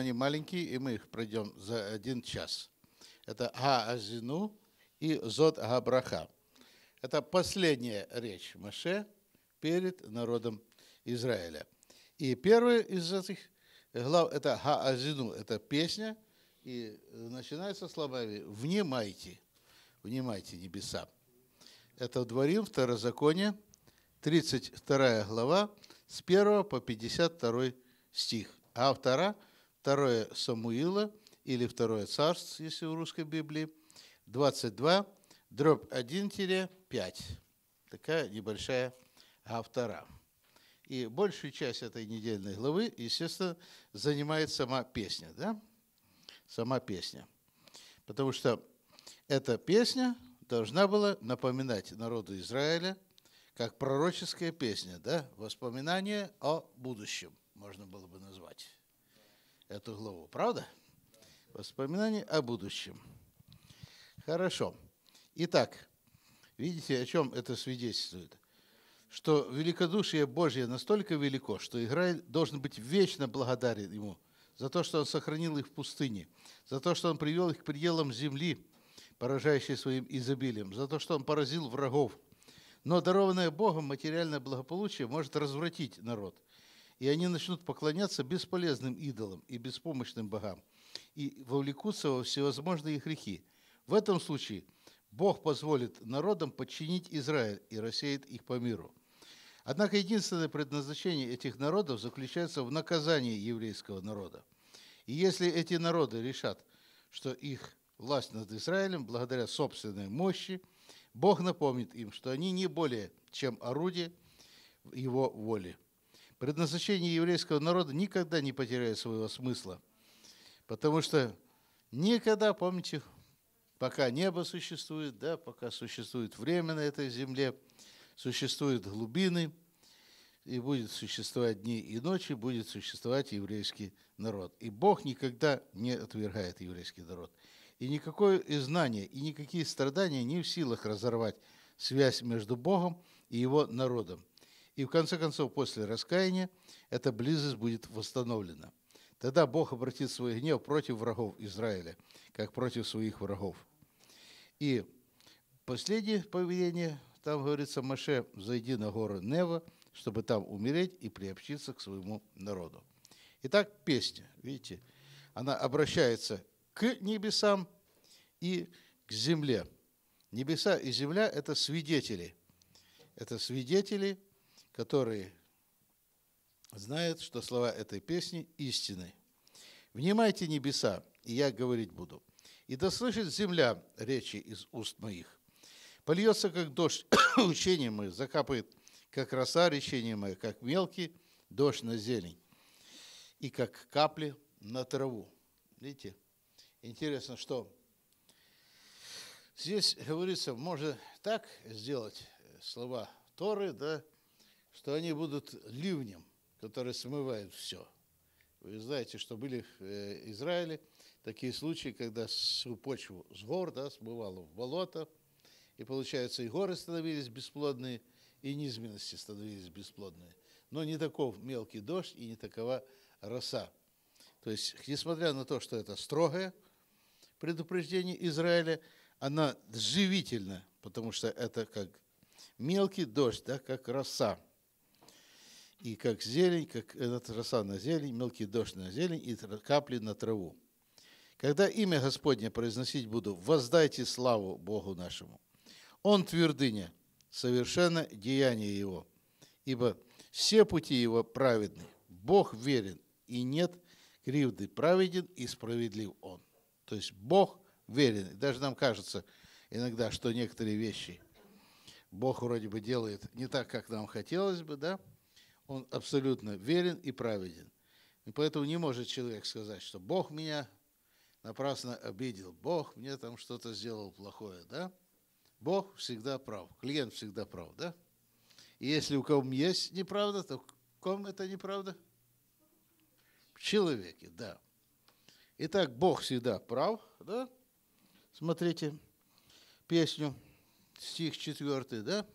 Они маленькие, и мы их пройдем за один час. Это Гаазину и Зод Габраха. Это последняя речь Маше перед народом Израиля. И первая из этих глав – это Гаазину, это песня, и начинается словами «Внимайте, внимайте, небеса». Это Дворим, Второзаконие, 32 глава, с 1 по 52 стих. А автора – 2 Самуила или 2 Царств, если в русской Библии, 22, дробь 1-5. Такая небольшая автора. И большую часть этой недельной главы, естественно, занимает сама песня. Да? Сама песня. Потому что эта песня должна была напоминать народу Израиля, как пророческая песня, да, воспоминание о будущем, можно было бы назвать эту главу, правда? Воспоминания о будущем. Хорошо. Итак, видите, о чем это свидетельствует? Что великодушие Божье настолько велико, что Израиль должен быть вечно благодарен Ему за то, что Он сохранил их в пустыне, за то, что Он привел их к пределам земли, поражающей своим изобилием, за то, что Он поразил врагов. Но дарованное Богом материальное благополучие может развратить народ – и они начнут поклоняться бесполезным идолам и беспомощным богам, и вовлекутся во всевозможные грехи. В этом случае Бог позволит народам подчинить Израиль и рассеет их по миру. Однако единственное предназначение этих народов заключается в наказании еврейского народа. И если эти народы решат, что их власть над Израилем благодаря собственной мощи, Бог напомнит им, что они не более чем орудие его воли – предназначение еврейского народа никогда не потеряет своего смысла. Потому что никогда, помните, пока небо существует, да, пока существует время на этой земле, существуют глубины, и будет существовать дни и ночи, будет существовать еврейский народ. И Бог никогда не отвергает еврейский народ. И никакое и знание, и никакие страдания не в силах разорвать связь между Богом и его народом. И в конце концов, после раскаяния, эта близость будет восстановлена. Тогда Бог обратит свой гнев против врагов Израиля, как против своих врагов. И последнее поведение, там говорится, Маше, зайди на гору Нева, чтобы там умереть и приобщиться к своему народу. Итак, песня, видите, она обращается к небесам и к земле. Небеса и земля – это свидетели. Это свидетели – который знает, что слова этой песни истины. «Внимайте небеса, и я говорить буду, и да слышит земля речи из уст моих. Польется, как дождь, учение мое, закапает, как роса речение мое, как мелкий дождь на зелень, и как капли на траву». Видите, интересно, что здесь говорится, можно так сделать слова Торы, да, что они будут ливнем, который смывает все. Вы знаете, что были в э, Израиле такие случаи, когда всю почву с гор да, смывало в болото, и, получается, и горы становились бесплодные, и низменности становились бесплодные. Но не таков мелкий дождь и не такова роса. То есть, несмотря на то, что это строгое предупреждение Израиля, она живительна, потому что это как мелкий дождь, да, как роса и как зелень, как э, роса на зелень, мелкий дождь на зелень и капли на траву. Когда имя Господне произносить буду, воздайте славу Богу нашему. Он твердыня, совершенно деяние Его, ибо все пути Его праведны. Бог верен, и нет кривды. Праведен и справедлив Он. То есть Бог верен. И даже нам кажется иногда, что некоторые вещи Бог вроде бы делает не так, как нам хотелось бы, да, он абсолютно верен и праведен. И поэтому не может человек сказать, что Бог меня напрасно обидел, Бог мне там что-то сделал плохое, да? Бог всегда прав, клиент всегда прав, да? И если у кого есть неправда, то в ком это неправда? В человеке, да. Итак, Бог всегда прав, да? Смотрите песню, стих 4, да?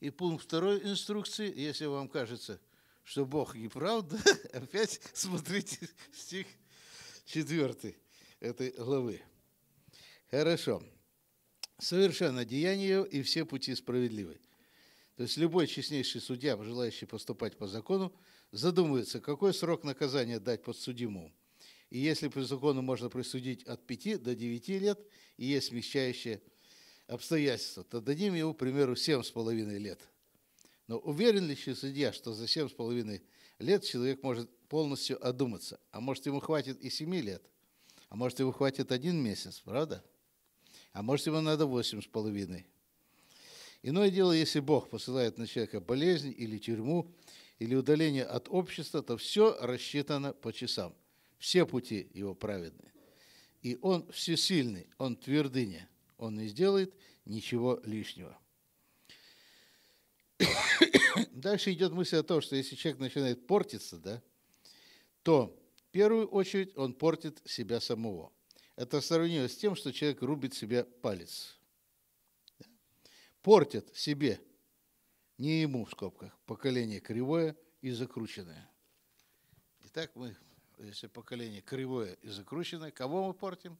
И пункт второй инструкции, если вам кажется, что Бог не прав, да, опять смотрите стих четвертый этой главы. Хорошо. Совершенно деяние и все пути справедливы. То есть любой честнейший судья, желающий поступать по закону, задумывается, какой срок наказания дать подсудимому. И если по закону можно присудить от 5 до 9 лет, и есть смягчающее обстоятельства, то дадим ему, к примеру, 7,5 лет. Но уверен ли судья, что за 7,5 лет человек может полностью одуматься? А может, ему хватит и 7 лет? А может, ему хватит один месяц, правда? А может, ему надо 8,5? Иное дело, если Бог посылает на человека болезнь или тюрьму, или удаление от общества, то все рассчитано по часам. Все пути его праведны. И он всесильный, он твердыня – он не сделает ничего лишнего. Дальше идет мысль о том, что если человек начинает портиться, да, то в первую очередь он портит себя самого. Это сравнимо с тем, что человек рубит себе палец. Портит себе, не ему в скобках, поколение кривое и закрученное. Итак, мы, если поколение кривое и закрученное, кого мы портим?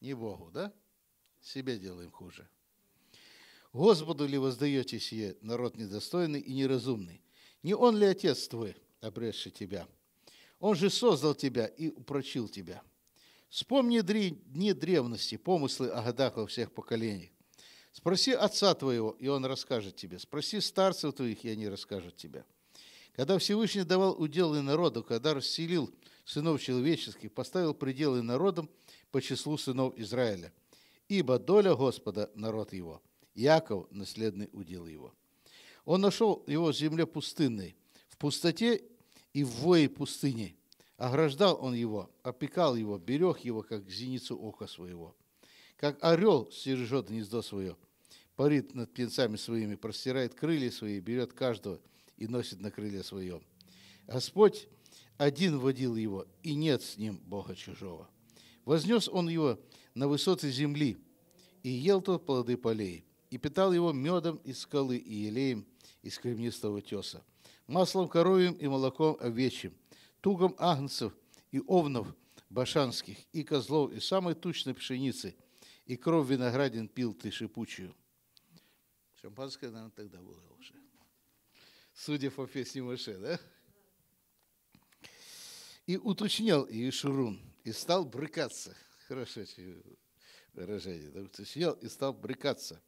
Не Богу, да? Себе делаем хуже. Господу ли воздаете сие, народ недостойный и неразумный? Не он ли Отец твой, обретший тебя? Он же создал тебя и упрочил тебя. Вспомни дни древности, помыслы о годах во всех поколениях. Спроси отца твоего, и он расскажет тебе. Спроси старцев твоих, и они расскажут тебе. Когда Всевышний давал уделы народу, когда расселил сынов человеческих, поставил пределы народам – по числу сынов Израиля. Ибо доля Господа – народ его, Яков – наследный удел его. Он нашел его в земле пустынной, в пустоте и в вое пустыни. Ограждал он его, опекал его, берег его, как зеницу ока своего. Как орел стережет гнездо свое, парит над птенцами своими, простирает крылья свои, берет каждого и носит на крыле своем. Господь один водил его, и нет с ним Бога чужого. Вознес он его на высоты земли, и ел тот плоды полей, и питал его медом из скалы и елеем из кремнистого теса, маслом коровьим и молоком овечьим, тугом агнцев и овнов башанских, и козлов, и самой тучной пшеницы, и кровь виноградин пил ты шипучую». Шампанское, наверное, тогда было уже. Судя по песне Маше, да? И уточнял Иешурун, и стал брыкаться. Хорошее выражение. Да? Сидел и стал брыкаться.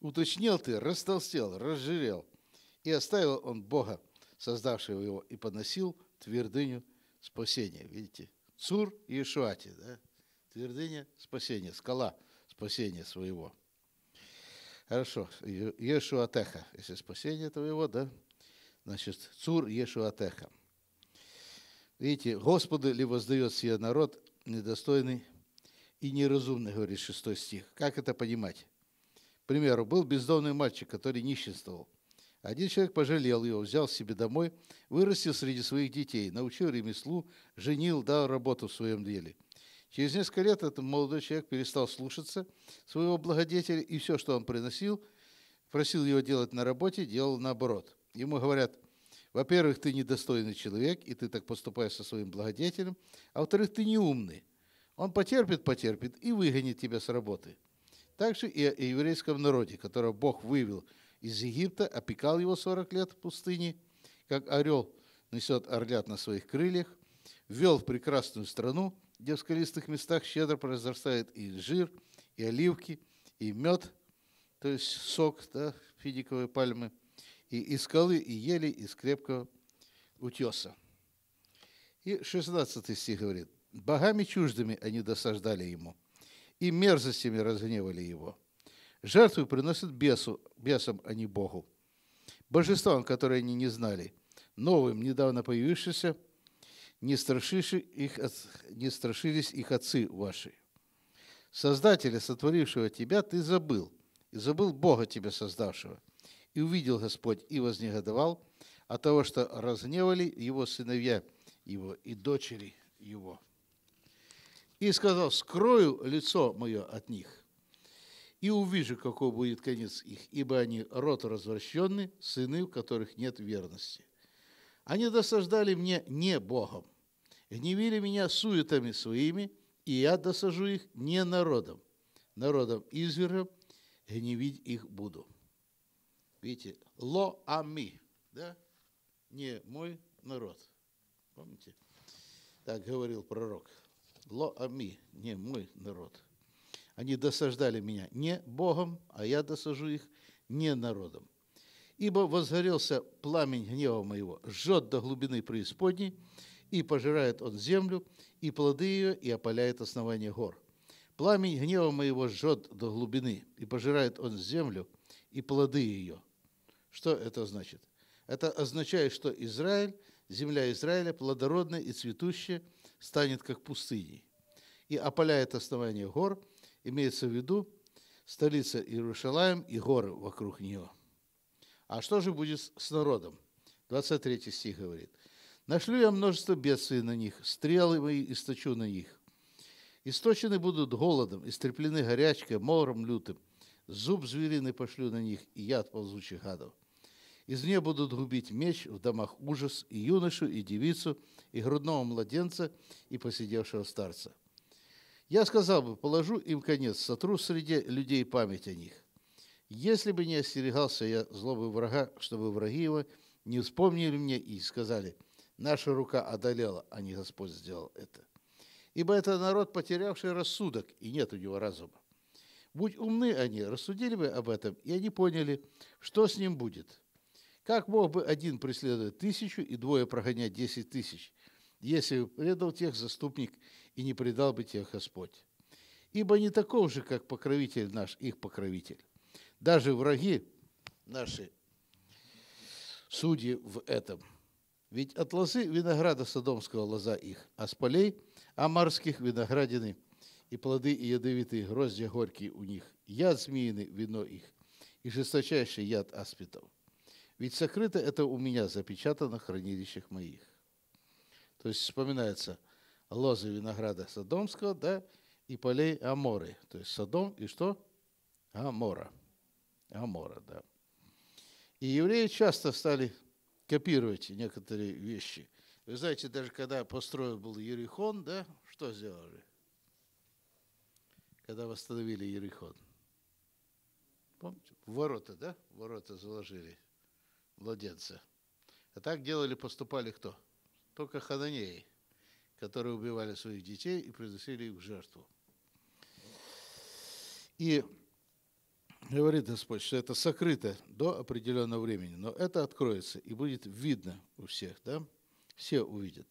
Уточнил ты, растолстел, разжирел. И оставил он Бога, создавшего его, и поносил твердыню спасения. Видите? Цур и Ишуати, да? Твердыня спасения, скала спасения своего. Хорошо, Ешуатеха, если спасение твоего, да? Значит, Цур Ешуатеха. Видите, Господу ли воздает себе народ недостойный и неразумный, говорит 6 стих. Как это понимать? К примеру, был бездомный мальчик, который нищенствовал. Один человек пожалел его, взял себе домой, вырастил среди своих детей, научил ремеслу, женил, дал работу в своем деле. Через несколько лет этот молодой человек перестал слушаться своего благодетеля, и все, что он приносил, просил его делать на работе, делал наоборот. Ему говорят, во-первых, ты недостойный человек, и ты так поступаешь со своим благодетелем. А во-вторых, ты не умный. Он потерпит, потерпит и выгонит тебя с работы. Так же и о еврейском народе, которого Бог вывел из Египта, опекал его 40 лет в пустыне, как орел несет орлят на своих крыльях, ввел в прекрасную страну, где в скалистых местах щедро произрастает и жир, и оливки, и мед, то есть сок да, финиковой пальмы – и из скалы, и ели из крепкого утеса. И 16 стих говорит, «Богами чуждыми они досаждали ему, и мерзостями разгневали его. Жертву приносят бесу, бесам, а не Богу. Божествам, которые они не знали, новым, недавно появившимся, не, страшиши их, не страшились их отцы ваши. Создателя, сотворившего тебя, ты забыл, и забыл Бога тебя создавшего. И увидел Господь и вознегодовал от того, что разгневали его сыновья его и дочери его. И сказал, скрою лицо мое от них, и увижу, какой будет конец их, ибо они род развращенный, сыны, у которых нет верности. Они досаждали мне не Богом, гневили меня суетами своими, и я досажу их не народом, народом извергом, гневить их буду. Видите, ло ами, да? Не мой народ. Помните? Так говорил пророк. Ло ами, не мой народ. Они досаждали меня не Богом, а я досажу их не народом. Ибо возгорелся пламень гнева моего, жжет до глубины преисподней, и пожирает он землю, и плоды ее, и опаляет основание гор. Пламень гнева моего жжет до глубины, и пожирает он землю, и плоды ее – что это значит? Это означает, что Израиль, земля Израиля, плодородная и цветущая, станет как пустыней. И опаляет основание гор, имеется в виду столица Иерушалаем и горы вокруг нее. А что же будет с народом? 23 стих говорит. «Нашлю я множество бедствий на них, стрелы мои источу на них. Источены будут голодом, истреплены горячкой, мором лютым. Зуб звериный пошлю на них, и яд ползучих гадов. Из нее будут губить меч в домах ужас и юношу, и девицу, и грудного младенца, и посидевшего старца. Я сказал бы, положу им конец, сотру среди людей память о них. Если бы не остерегался я злобы врага, чтобы враги его не вспомнили мне и сказали, наша рука одолела, а не Господь сделал это. Ибо это народ, потерявший рассудок, и нет у него разума. Будь умны они, рассудили бы об этом, и они поняли, что с ним будет. Как мог бы один преследовать тысячу и двое прогонять десять тысяч, если бы предал тех заступник и не предал бы тех Господь? Ибо не таков же, как покровитель наш, их покровитель. Даже враги наши, судьи в этом. Ведь от лозы винограда Содомского лоза их, а с полей амарских виноградины и плоды и ядовитые гроздья горькие у них, яд змеиный, вино их, и жесточайший яд аспидов. Ведь сокрыто это у меня запечатано в хранилищах моих. То есть вспоминается лозы винограда Содомского, да, и полей Аморы. То есть Содом и что? Амора. Амора, да. И евреи часто стали копировать некоторые вещи. Вы знаете, даже когда построил был Ерихон, да, что сделали? Когда восстановили Ерихон? Помните? ворота, да? ворота заложили младенца. А так делали, поступали кто? Только хананеи, которые убивали своих детей и приносили их в жертву. И говорит Господь, что это сокрыто до определенного времени, но это откроется и будет видно у всех, да? Все увидят.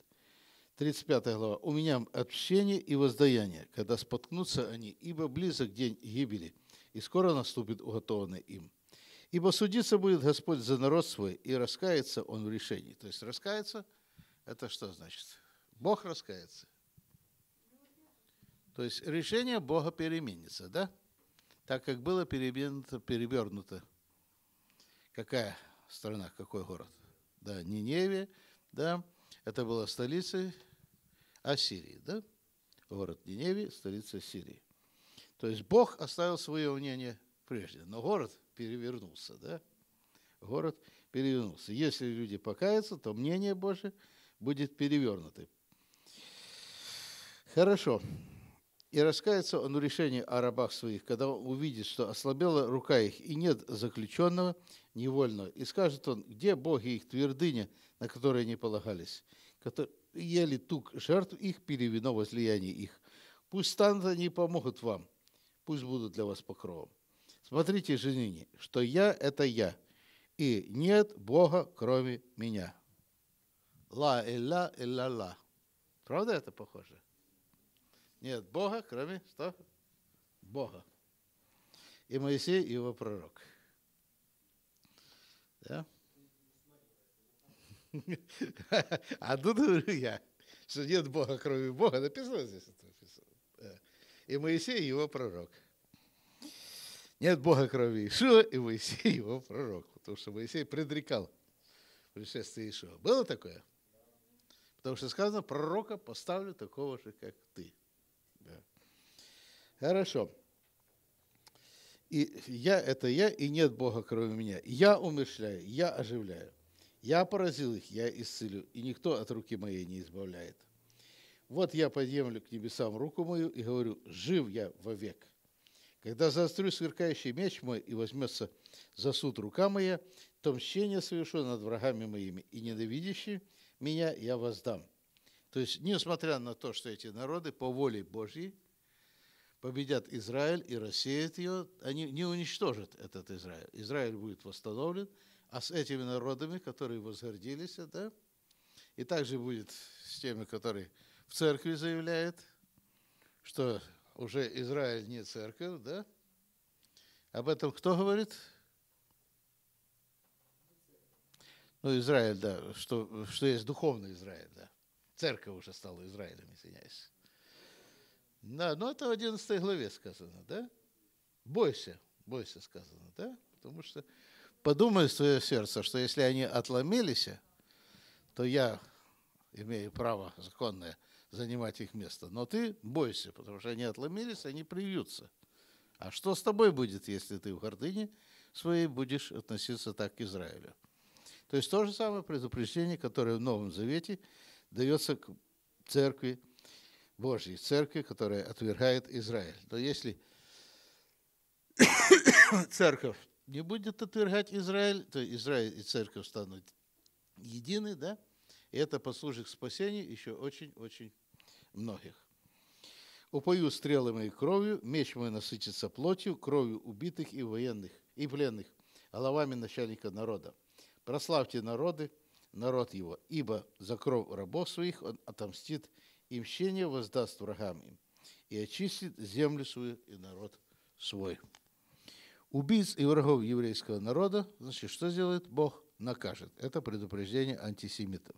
35 глава. «У меня общение и воздаяние, когда споткнутся они, ибо близок день гибели, и скоро наступит уготованный им». Ибо судиться будет Господь за народ свой, и раскается он в решении. То есть раскается, это что значит? Бог раскается. То есть решение Бога переменится, да? Так как было перевернуто, перевернуто. Какая страна, какой город? Да, Ниневе, да, это была столица Ассирии, да? Город Ниневе, столица Сирии. То есть Бог оставил свое мнение прежде, но город перевернулся, да? Город перевернулся. Если люди покаятся, то мнение Божие будет перевернуто. Хорошо. И раскается он в решении о рабах своих, когда он увидит, что ослабела рука их, и нет заключенного невольного. И скажет он, где боги их твердыня, на которые они полагались, которые ели тук жертв их, перевино возлияние их. Пусть станут они помогут вам, пусть будут для вас покровом. Смотрите женини, что я – это я, и нет Бога, кроме меня. Ла илля илля ла. Правда это похоже? Нет Бога, кроме что? Бога. И Моисей, и его пророк. Да? А тут говорю я, что нет Бога, кроме Бога. Написано здесь И Моисей, и его пророк. Нет Бога, крови Ишуа и Моисей, его пророк. Потому что Моисей предрекал пришествие Ишуа. Было такое? Потому что сказано, пророка поставлю такого же, как ты. Да. Хорошо. И я – это я, и нет Бога, кроме меня. Я умышляю, я оживляю. Я поразил их, я исцелю, и никто от руки моей не избавляет. Вот я подъемлю к небесам руку мою и говорю, жив я вовек. Когда заострю сверкающий меч мой и возьмется за суд рука моя, то мщение совершу над врагами моими, и ненавидящим меня я воздам. То есть, несмотря на то, что эти народы по воле Божьей победят Израиль и рассеют ее, они не уничтожат этот Израиль. Израиль будет восстановлен, а с этими народами, которые возгордились, да, и также будет с теми, которые в церкви заявляют, что уже Израиль не церковь, да? Об этом кто говорит? Ну, Израиль, да, что, что есть духовный Израиль, да. Церковь уже стала Израилем, извиняюсь. Да, но ну, это в 11 главе сказано, да? Бойся, бойся сказано, да? Потому что подумай свое сердце, что если они отломились, то я имею право законное – занимать их место. Но ты бойся, потому что они отломились, они привьются. А что с тобой будет, если ты в гордыне своей будешь относиться так к Израилю? То есть то же самое предупреждение, которое в Новом Завете дается к церкви Божьей, церкви, которая отвергает Израиль. Но если церковь не будет отвергать Израиль, то Израиль и церковь станут едины, да? И это послужит к спасению еще очень-очень многих. Упою стрелы моей кровью, меч мой насытится плотью, кровью убитых и военных, и пленных, головами начальника народа. Прославьте народы, народ его, ибо за кров рабов своих он отомстит, и мщение воздаст врагам им, и очистит землю свою и народ свой. Убийц и врагов еврейского народа, значит, что сделает? Бог накажет. Это предупреждение антисемитам.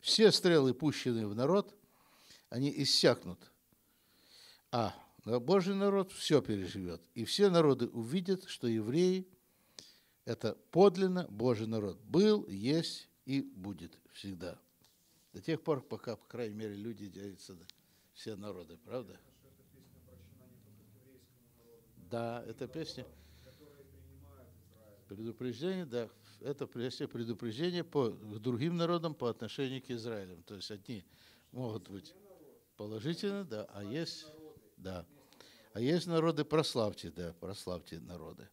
Все стрелы, пущенные в народ – они иссякнут. А Божий народ все переживет. И все народы увидят, что евреи – это подлинно Божий народ. Был, есть и будет всегда. До тех пор, пока, по крайней мере, люди делятся все народы, правда? Да, это песня. Предупреждение, да. Это песня предупреждение по, к другим народам по отношению к Израилю. То есть одни могут быть Положительно, да. А есть, да. А есть народы, прославьте, да, прославьте народы.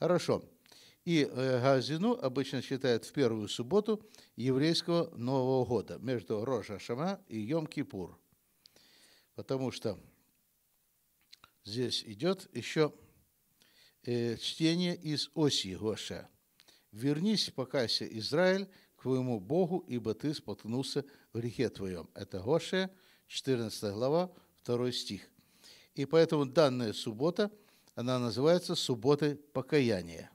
Хорошо. И э, Газину обычно считают в первую субботу еврейского Нового года, между Рожа Шама и Йом-Кипур. Потому что здесь идет еще э, чтение из оси Гоша. «Вернись, покайся, Израиль, к твоему Богу, ибо ты споткнулся в грехе твоем». Это Гоше – 14 глава, 2 стих. И поэтому данная суббота, она называется субботы покаяния.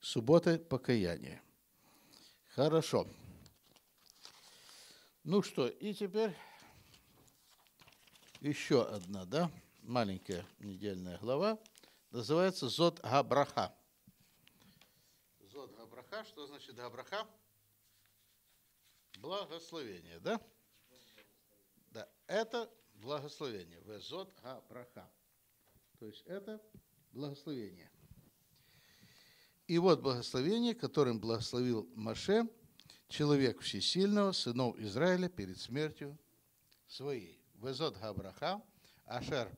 Субботы покаяния. Хорошо. Ну что, и теперь еще одна, да, маленькая недельная глава. Называется Зод Габраха. Зод Габраха, что значит Габраха? Благословение, да? Это благословение. Везот Абраха. То есть это благословение. И вот благословение, которым благословил Маше, человек всесильного, сынов Израиля перед смертью своей. Везот Габраха, Ашер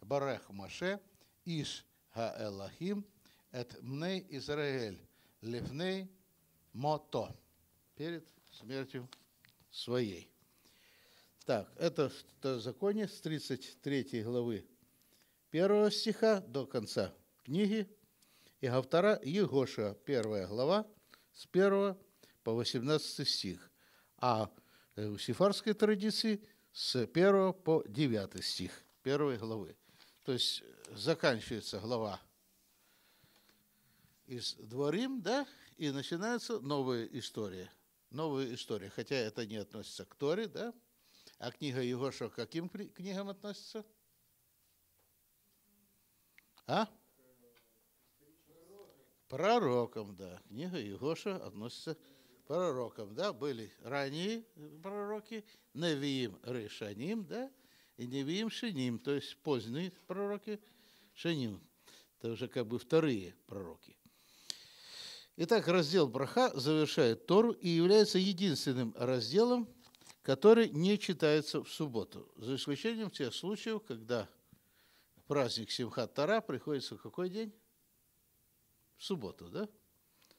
Барех Маше, Иш Гаэлахим, Эт Мней Израиль, Левней Мото, перед смертью своей. Так, это в законе с 33 главы 1 стиха до конца книги. И автора Егоша, 1 глава, с 1 по 18 стих. А э, в сифарской традиции с 1 по 9 стих 1 главы. То есть э, заканчивается глава из Дворим, да, и начинается новая история. Новая история, хотя это не относится к Торе, да, а книга Егоша к каким книгам относится? А? Пророкам, да. Книга Егоша относится к пророкам, да. Были ранние пророки, Невиим Решаним, да, и Невиим Шиним, то есть поздние пророки Шиним. Это уже как бы вторые пророки. Итак, раздел Браха завершает Тору и является единственным разделом, который не читается в субботу, за исключением тех случаев, когда праздник Симхат Тара приходится в какой день? В субботу, да?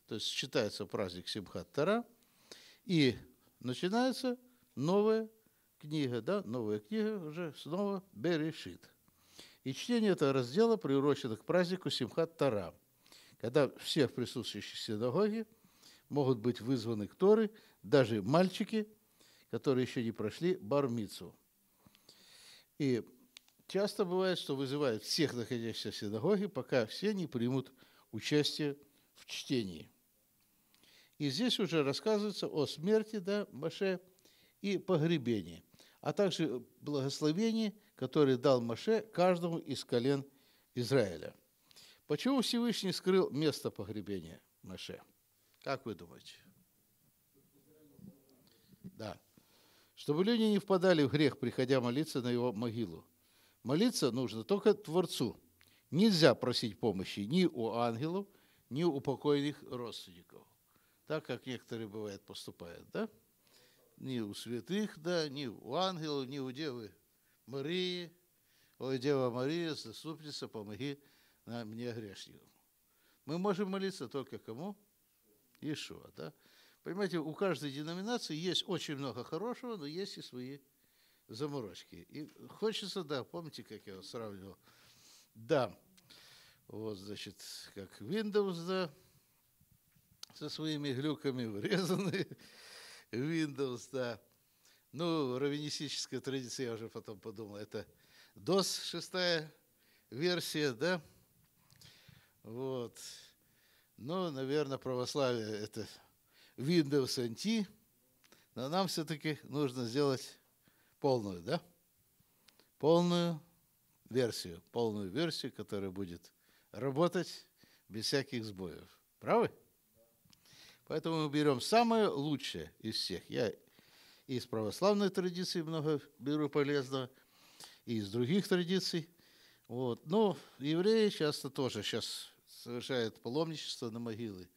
То есть читается праздник Симхат Тара, и начинается новая книга, да, новая книга уже снова Берешит. И чтение этого раздела приурочено к празднику Симхат Тара, когда все присутствующие в синагоге могут быть вызваны к Торы, даже мальчики, которые еще не прошли бармицу. И часто бывает, что вызывают всех находящихся в синагоге, пока все не примут участие в чтении. И здесь уже рассказывается о смерти да, Маше и погребении, а также благословении, которое дал Маше каждому из колен Израиля. Почему Всевышний скрыл место погребения Маше? Как вы думаете? Да чтобы люди не впадали в грех, приходя молиться на его могилу. Молиться нужно только Творцу. Нельзя просить помощи ни у ангелов, ни у покойных родственников. Так, как некоторые, бывает, поступают, да? Ни у святых, да, ни у ангелов, ни у Девы Марии. Ой, Дева Мария, заступница, помоги мне грешнику. Мы можем молиться только кому? Ишуа, да? Понимаете, у каждой деноминации есть очень много хорошего, но есть и свои заморочки. И хочется, да, помните, как я сравнивал? Да, вот, значит, как Windows, да, со своими глюками врезанный Windows, да. Ну, раввинистическая традиция, я уже потом подумал, это DOS шестая версия, да? Вот. Ну, наверное, православие это Windows NT, но нам все-таки нужно сделать полную, да? Полную версию, полную версию, которая будет работать без всяких сбоев. Правы? Поэтому мы берем самое лучшее из всех. Я из православной традиции много беру полезного, и из других традиций. Вот. Но евреи часто тоже сейчас совершают паломничество на могилы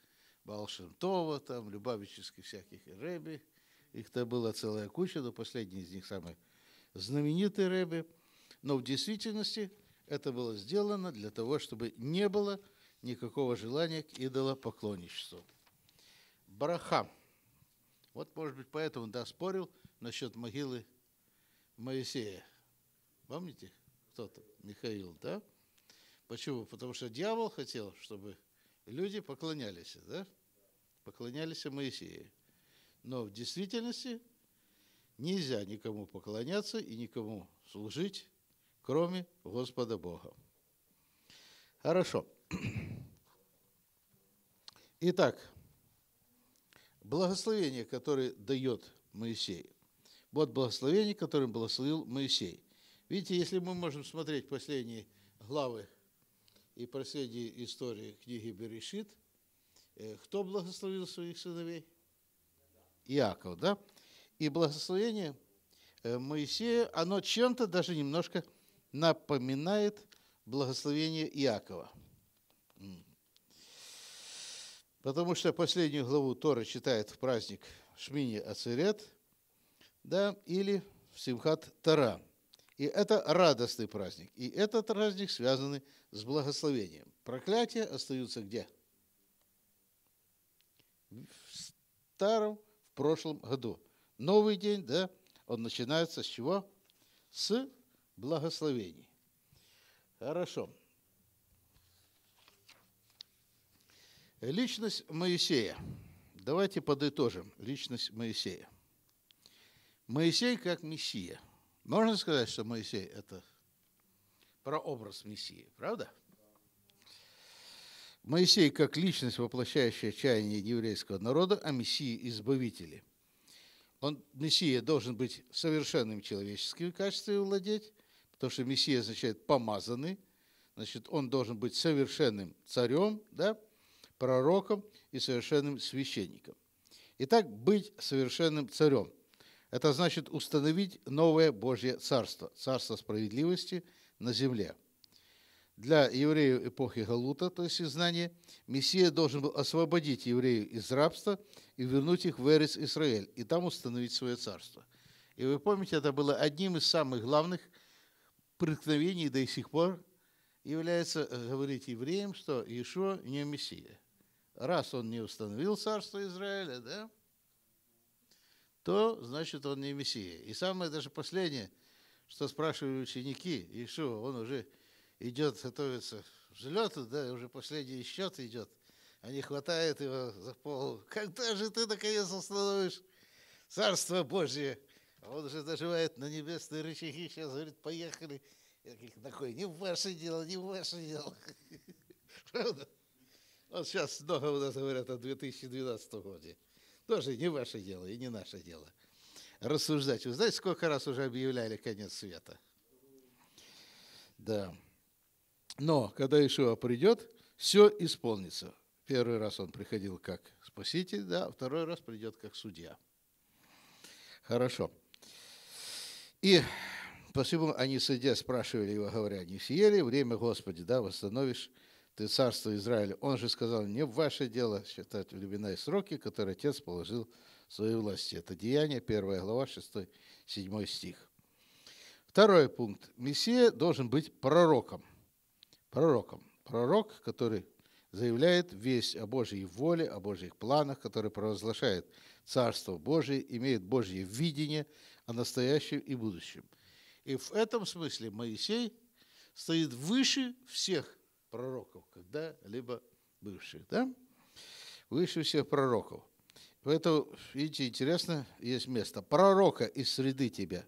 Балшемтова, там, Любавических всяких и Рэби. Их-то была целая куча, но последний из них самый знаменитый Рэби. Но в действительности это было сделано для того, чтобы не было никакого желания к идолопоклонничеству. Браха. Вот, может быть, поэтому да, спорил насчет могилы Моисея. Помните? Кто-то? Михаил, да? Почему? Потому что дьявол хотел, чтобы люди поклонялись, да? поклонялись Моисею. Но в действительности нельзя никому поклоняться и никому служить, кроме Господа Бога. Хорошо. Итак, благословение, которое дает Моисей. Вот благословение, которым благословил Моисей. Видите, если мы можем смотреть последние главы и последние истории книги Берешит, кто благословил своих сыновей? Иаков, да? И благословение Моисея, оно чем-то даже немножко напоминает благословение Иакова. Потому что последнюю главу Тора читает в праздник Шмини Ацерет, да, или в Симхат Тара. И это радостный праздник. И этот праздник связан с благословением. Проклятия остаются где? – в старом, в прошлом году. Новый день, да, он начинается с чего? С благословений. Хорошо. Личность Моисея. Давайте подытожим личность Моисея. Моисей как Мессия. Можно сказать, что Моисей – это прообраз Мессии, правда? Моисей как личность, воплощающая чаяние еврейского народа а Мессии Избавителе. Он, Мессия должен быть совершенным человеческим качеством владеть, потому что Мессия означает помазанный, значит, он должен быть совершенным царем, да, пророком и совершенным священником. Итак, быть совершенным царем – это значит установить новое Божье царство, царство справедливости на земле – для евреев эпохи Галута, то есть изгнания, Мессия должен был освободить евреев из рабства и вернуть их в Эрис Израиль, и там установить свое царство. И вы помните, это было одним из самых главных преткновений до сих пор является э, говорить евреям, что Иешуа не Мессия. Раз он не установил царство Израиля, да, то значит он не Мессия. И самое даже последнее, что спрашивали ученики Иешуа, он уже – идет, готовится к взлету, да, уже последний счет идет, а не хватает его за пол. Когда же ты наконец остановишь Царство Божье? он уже доживает на небесные рычаги, сейчас говорит, поехали. Я такой, не ваше дело, не ваше дело. Правда? Вот сейчас много у нас говорят о 2012 году. Тоже не ваше дело и не наше дело. Рассуждать. Вы знаете, сколько раз уже объявляли конец света? Да. Но когда Ишуа придет, все исполнится. Первый раз он приходил как спаситель, да, второй раз придет как судья. Хорошо. И посему они, судья спрашивали его, говоря, не съели? время Господи, да, восстановишь ты царство Израиля? Он же сказал, не ваше дело считать времена и сроки, которые Отец положил в своей власти. Это Деяние, первая глава, 6-7 стих. Второй пункт. Мессия должен быть пророком пророком. Пророк, который заявляет весь о Божьей воле, о Божьих планах, который провозглашает Царство Божие, имеет Божье видение о настоящем и будущем. И в этом смысле Моисей стоит выше всех пророков, когда-либо бывших, да? Выше всех пророков. Поэтому, видите, интересно, есть место. Пророка из среды тебя,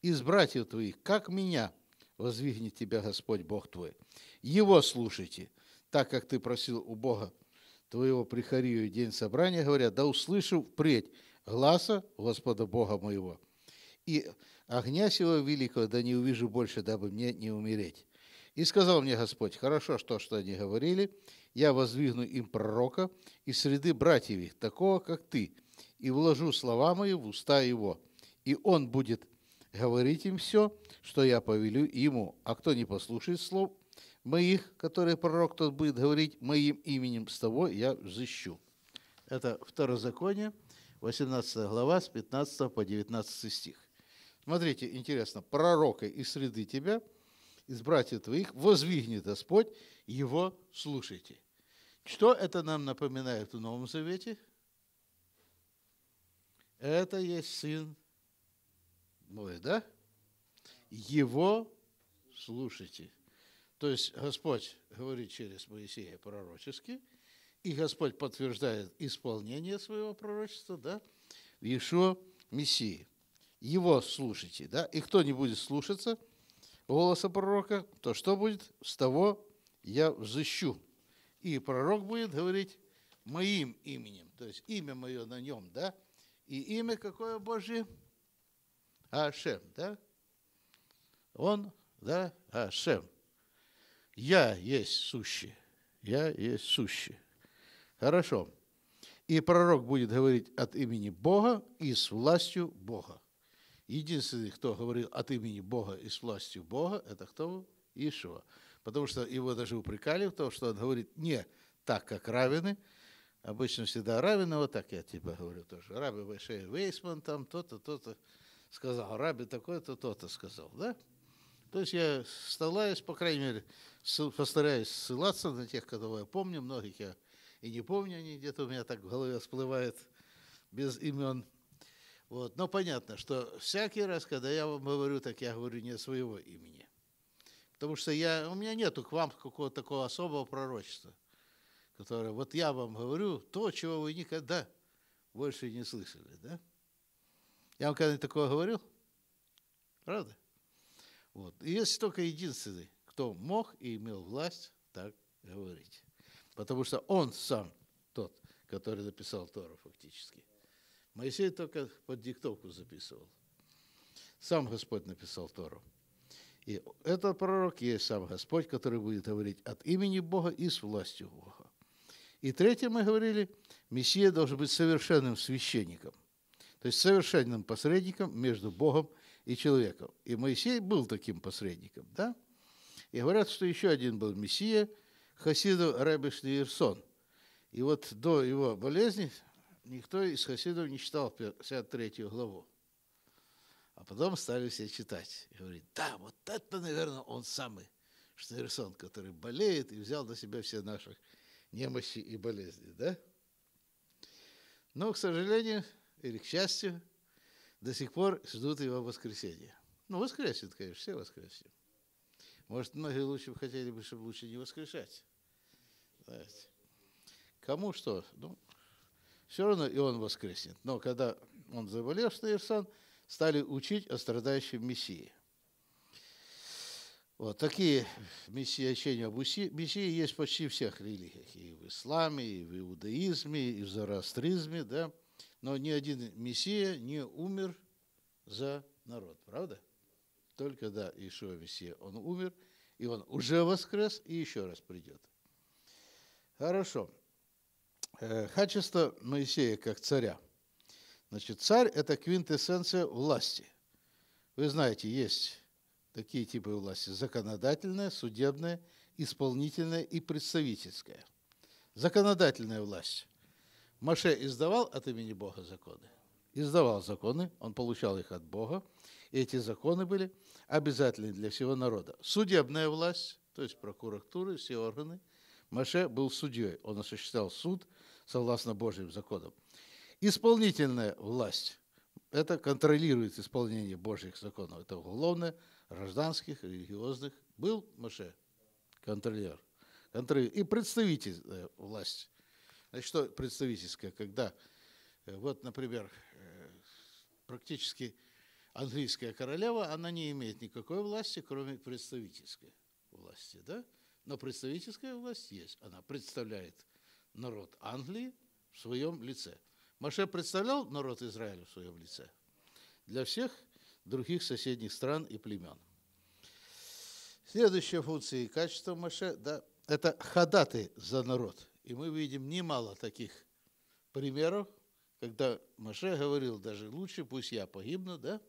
из братьев твоих, как меня – воздвигнет тебя Господь Бог твой. Его слушайте, так как ты просил у Бога твоего прихорию день собрания, говоря: да услышу впредь гласа Господа Бога моего. И огня сего великого да не увижу больше, дабы мне не умереть. И сказал мне Господь, хорошо, что, что они говорили, я воздвигну им пророка из среды братьев их, такого, как ты, и вложу слова мои в уста его, и он будет говорить им все, что я повелю ему. А кто не послушает слов моих, которые пророк тот будет говорить моим именем, с того я взыщу». Это Второзаконие, 18 глава, с 15 по 19 стих. Смотрите, интересно, пророка из среды тебя, из братьев твоих, возвигнет Господь, его слушайте. Что это нам напоминает в Новом Завете? Это есть Сын мой, да? Его слушайте. То есть Господь говорит через Моисея пророчески, и Господь подтверждает исполнение своего пророчества, да, в Иешуа Мессии. Его слушайте, да, и кто не будет слушаться голоса пророка, то что будет? С того я взыщу. И пророк будет говорить моим именем, то есть имя мое на нем, да, и имя какое божие. Ашем, да? Он, да, Ашем. Я есть сущий. Я есть сущий. Хорошо. И пророк будет говорить от имени Бога и с властью Бога. Единственный, кто говорил от имени Бога и с властью Бога, это кто? Ишуа. Потому что его даже упрекали в том, что он говорит не так, как равины. Обычно всегда вот так я тебе говорю тоже. Рабы Вайшей Вейсман там, то-то, то-то сказал, «А Раби такой-то, то-то сказал, да? То есть я стараюсь, по крайней мере, постараюсь ссылаться на тех, кого я помню, многих я и не помню, они где-то у меня так в голове всплывают без имен. Вот. Но понятно, что всякий раз, когда я вам говорю, так я говорю не своего имени. Потому что я, у меня нету к вам какого-то такого особого пророчества, которое вот я вам говорю то, чего вы никогда больше не слышали. Да? Я вам когда-нибудь такое говорил? Правда? Вот. И есть только единственный, кто мог и имел власть так говорить. Потому что он сам тот, который написал Тору фактически. Моисей только под диктовку записывал. Сам Господь написал Тору. И этот пророк есть сам Господь, который будет говорить от имени Бога и с властью Бога. И третье мы говорили, Мессия должен быть совершенным священником. То есть совершенным посредником между Богом и человеком. И Моисей был таким посредником, да? И говорят, что еще один был Мессия, Хасидов Ребеш Нейерсон. И вот до его болезни никто из хасидов не читал 53 главу. А потом стали все читать. И говорит, да, вот это, наверное, он самый Шнейерсон, который болеет и взял на себя все наши немощи и болезни, да? Но, к сожалению, или к счастью, до сих пор ждут его воскресения. Ну, воскреснет, конечно, все воскреснет. Может, многие лучше бы хотели бы, чтобы лучше не воскрешать. Знаете. Кому что? Ну, все равно и он воскреснет. Но когда он заболел, что Ирсан, стали учить о страдающем Мессии. Вот такие мессиячения об Мессии есть почти в всех религиях. И в исламе, и в иудаизме, и в зороастризме, да. Но ни один Мессия не умер за народ, правда? Только, да, Ишуа Мессия, он умер, и он уже воскрес, и еще раз придет. Хорошо. Э, качество Моисея как царя. Значит, царь – это квинтэссенция власти. Вы знаете, есть такие типы власти – законодательная, судебная, исполнительная и представительская. Законодательная власть Маше издавал от имени Бога законы? Издавал законы, он получал их от Бога. И эти законы были обязательны для всего народа. Судебная власть, то есть прокуратура, все органы. Маше был судьей, он осуществлял суд согласно Божьим законам. Исполнительная власть – это контролирует исполнение Божьих законов. Это уголовное, гражданских, религиозных. Был Маше контролер, контролер и представитель э, власти Значит, что представительское, когда, э, вот, например, э, практически английская королева, она не имеет никакой власти, кроме представительской власти, да? Но представительская власть есть. Она представляет народ Англии в своем лице. Маше представлял народ Израиля в своем лице для всех других соседних стран и племен. Следующая функция и качество Маше да, – это ходаты за народ – и мы видим немало таких примеров, когда Маше говорил, даже лучше пусть я погибну, да,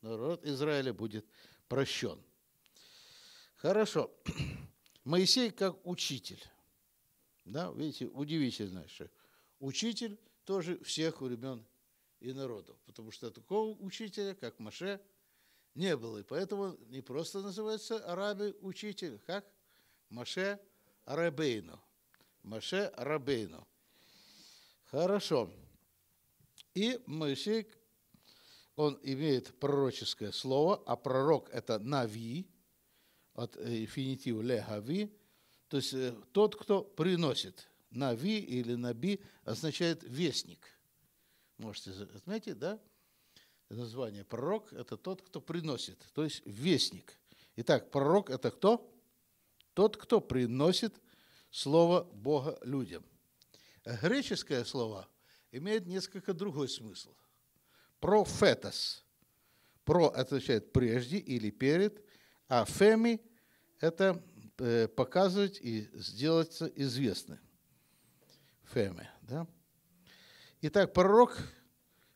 но народ Израиля будет прощен. Хорошо. Моисей как учитель. Да, видите, удивительно, что учитель тоже всех времен и народов, потому что такого учителя, как Маше, не было. И поэтому не просто называется арабы учитель, как Маше Арабейну. Маше Рабейну. Хорошо. И Моисей, он имеет пророческое слово, а пророк – это нави, от э, инфинитива легави, то есть э, тот, кто приносит. Нави или наби означает вестник. Можете отметить, да? Название пророк – это тот, кто приносит, то есть вестник. Итак, пророк – это кто? Тот, кто приносит слово Бога людям. Греческое слово имеет несколько другой смысл. Профетос. Про означает прежде или перед, а феми – это э, показывать и сделаться известным. Феми, да? Итак, пророк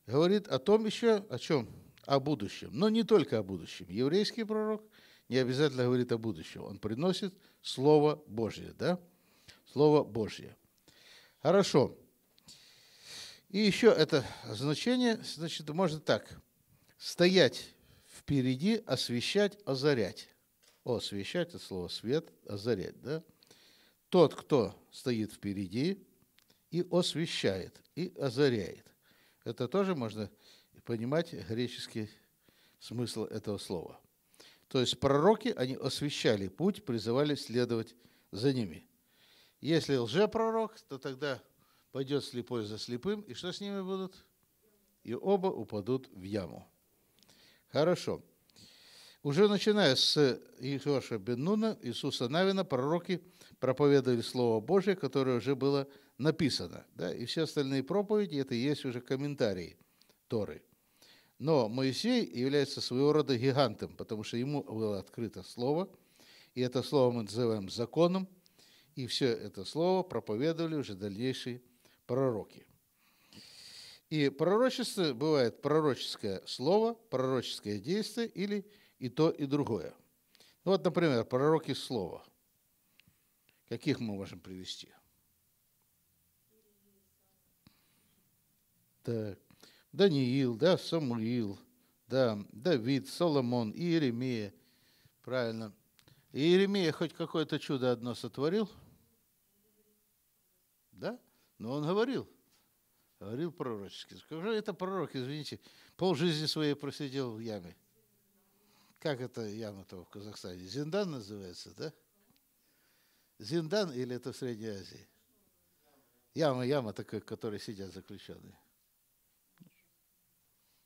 говорит о том еще, о чем? О будущем. Но не только о будущем. Еврейский пророк не обязательно говорит о будущем. Он приносит Слово Божье, да? Слово Божье. Хорошо. И еще это значение, значит, можно так. Стоять впереди, освещать, озарять. О, освещать – это слово свет, озарять, да? Тот, кто стоит впереди и освещает, и озаряет. Это тоже можно понимать греческий смысл этого слова. То есть пророки, они освещали путь, призывали следовать за ними – если лжепророк, то тогда пойдет слепой за слепым, и что с ними будут? И оба упадут в яму. Хорошо. Уже начиная с Иисуса Беннуна, Иисуса Навина, пророки проповедовали Слово Божие, которое уже было написано. Да? И все остальные проповеди – это и есть уже комментарии Торы. Но Моисей является своего рода гигантом, потому что ему было открыто Слово, и это Слово мы называем законом – и все это слово проповедовали уже дальнейшие пророки. И пророчество бывает пророческое слово, пророческое действие или и то, и другое. Ну вот, например, пророки слова. Каких мы можем привести? Так. Даниил, да, Самуил, да, Давид, Соломон, Иеремия. Правильно. Иеремия хоть какое-то чудо одно сотворил – да? Но он говорил, говорил пророчески. Как это пророк, извините, пол жизни своей просидел в яме. Как это яма-то в Казахстане? Зиндан называется, да? Зиндан или это в Средней Азии? Яма, яма такая, в которой сидят заключенные.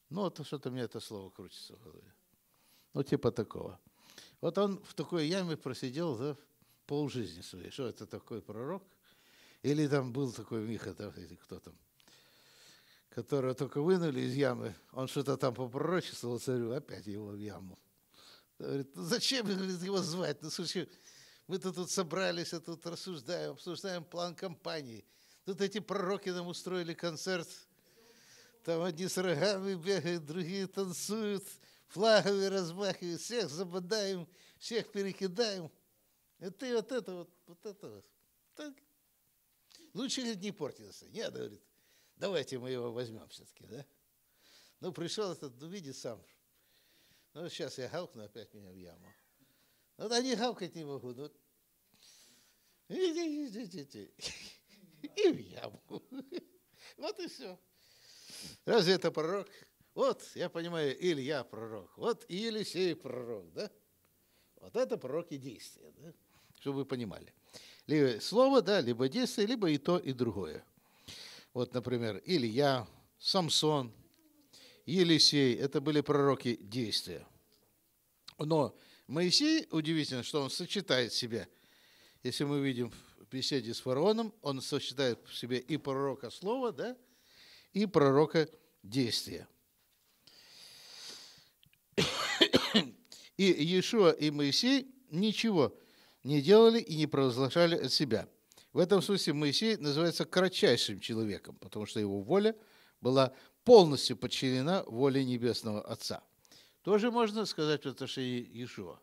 Ну, вот что-то мне это слово крутится в голове. Ну, типа такого. Вот он в такой яме просидел да, полжизни своей. Что это такой пророк? Или там был такой Миха, там, или кто там, которого только вынули из ямы, он что-то там попророчествовал царю, опять его в яму. Говорит, ну зачем говорит, его звать? Ну, слушай, мы-то тут собрались, а тут рассуждаем, обсуждаем план компании. Тут эти пророки нам устроили концерт. Там одни с рогами бегают, другие танцуют, флагами размахивают, всех забодаем, всех перекидаем. И ты вот это вот, вот это вот. Так Лучше, ну, говорит, не портился. Нет, говорит, давайте мы его возьмем все-таки, да? Ну, пришел этот, ну, видит сам. Ну, сейчас я гавкну, опять меня в яму. Вот ну, они гавкать не могут. Вот. Ну. И в яму. Вот и все. Разве это пророк? Вот, я понимаю, Илья пророк, вот Елисей пророк, да? Вот это пророки действия, да? Чтобы вы понимали либо слово, да, либо действие, либо и то, и другое. Вот, например, Илья, Самсон, Елисей – это были пророки действия. Но Моисей, удивительно, что он сочетает в себе, если мы видим в беседе с фараоном, он сочетает в себе и пророка слова, да, и пророка действия. И Иешуа и Моисей ничего – не делали и не провозглашали от себя. В этом смысле Моисей называется кратчайшим человеком, потому что его воля была полностью подчинена воле Небесного Отца. Тоже можно сказать в отношении Иешуа.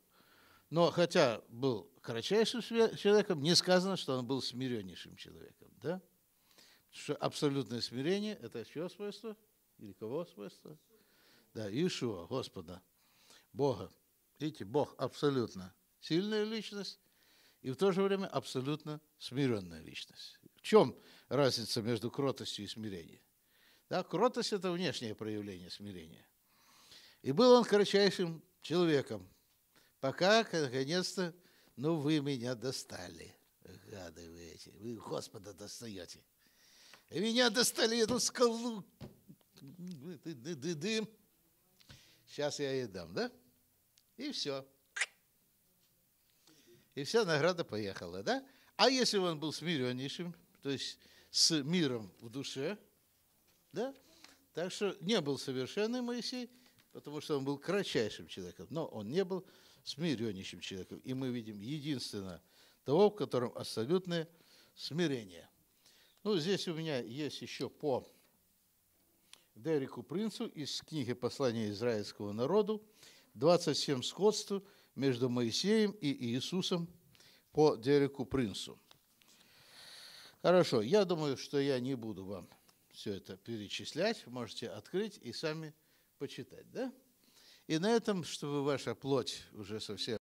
Но хотя был кратчайшим человеком, не сказано, что он был смиреннейшим человеком. Да? Что абсолютное смирение – это чье свойство? Или кого свойство? Да, Иешуа, Господа, Бога. Видите, Бог абсолютно сильная личность, и в то же время абсолютно смиренная личность. В чем разница между кротостью и смирением? Да, кротость – это внешнее проявление смирения. И был он кратчайшим человеком, пока, наконец-то, ну, вы меня достали, гады вы эти, вы Господа достаете. И меня достали эту скалу. Сейчас я ей дам, да? И все и вся награда поехала, да? А если он был смиреннейшим, то есть с миром в душе, да? Так что не был совершенный Моисей, потому что он был кратчайшим человеком, но он не был смиреннейшим человеком. И мы видим единственное того, в котором абсолютное смирение. Ну, здесь у меня есть еще по Дереку Принцу из книги «Послание израильского народу» 27 сходств между Моисеем и Иисусом по Дереку Принцу. Хорошо, я думаю, что я не буду вам все это перечислять. Можете открыть и сами почитать, да? И на этом, чтобы ваша плоть уже совсем